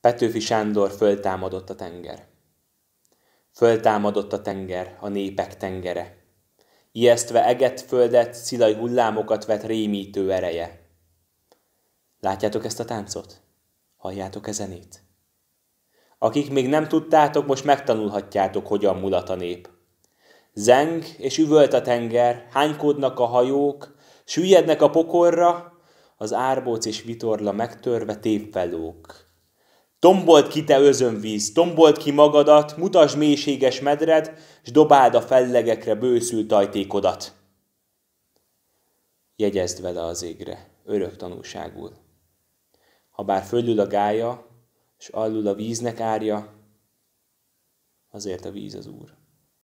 Petőfi Sándor föltámadott a tenger. Föltámadott a tenger, a népek tengere. Ijesztve eget, földet, szilaj hullámokat vet rémítő ereje. Látjátok ezt a táncot? Halljátok e zenét? Akik még nem tudtátok, most megtanulhatjátok, hogyan mulat a nép. Zeng és üvölt a tenger, hánykódnak a hajók, süllyednek a pokorra, az árbóc és vitorla megtörve tépvelók Tombolt ki te özönvíz, tombolt ki magadat, mutasd mélységes medred, s dobáld a fellegekre bőszült ajtékodat. Jegyezd vele az égre, örök tanulságul. Ha bár fölül a gája, s alul a víznek árja, azért a víz az Úr.